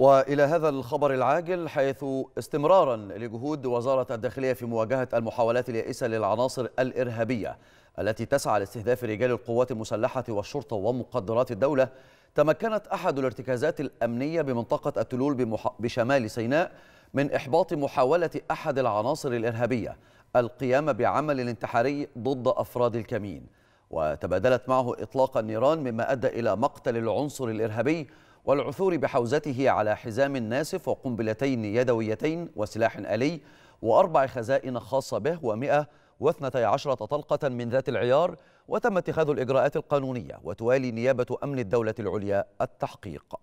والى هذا الخبر العاجل حيث استمرارا لجهود وزاره الداخليه في مواجهه المحاولات اليائسه للعناصر الارهابيه التي تسعى لاستهداف رجال القوات المسلحه والشرطه ومقدرات الدوله تمكنت احد الارتكازات الامنيه بمنطقه التلول بشمال سيناء من احباط محاوله احد العناصر الارهابيه القيام بعمل انتحاري ضد افراد الكمين وتبادلت معه اطلاق النيران مما ادى الى مقتل العنصر الارهابي والعثور بحوزته على حزام ناسف وقنبلتين يدويتين وسلاح آلي وأربع خزائن خاصة به ومئة واثنتي عشرة طلقة من ذات العيار وتم اتخاذ الإجراءات القانونية وتوالي نيابة أمن الدولة العليا التحقيق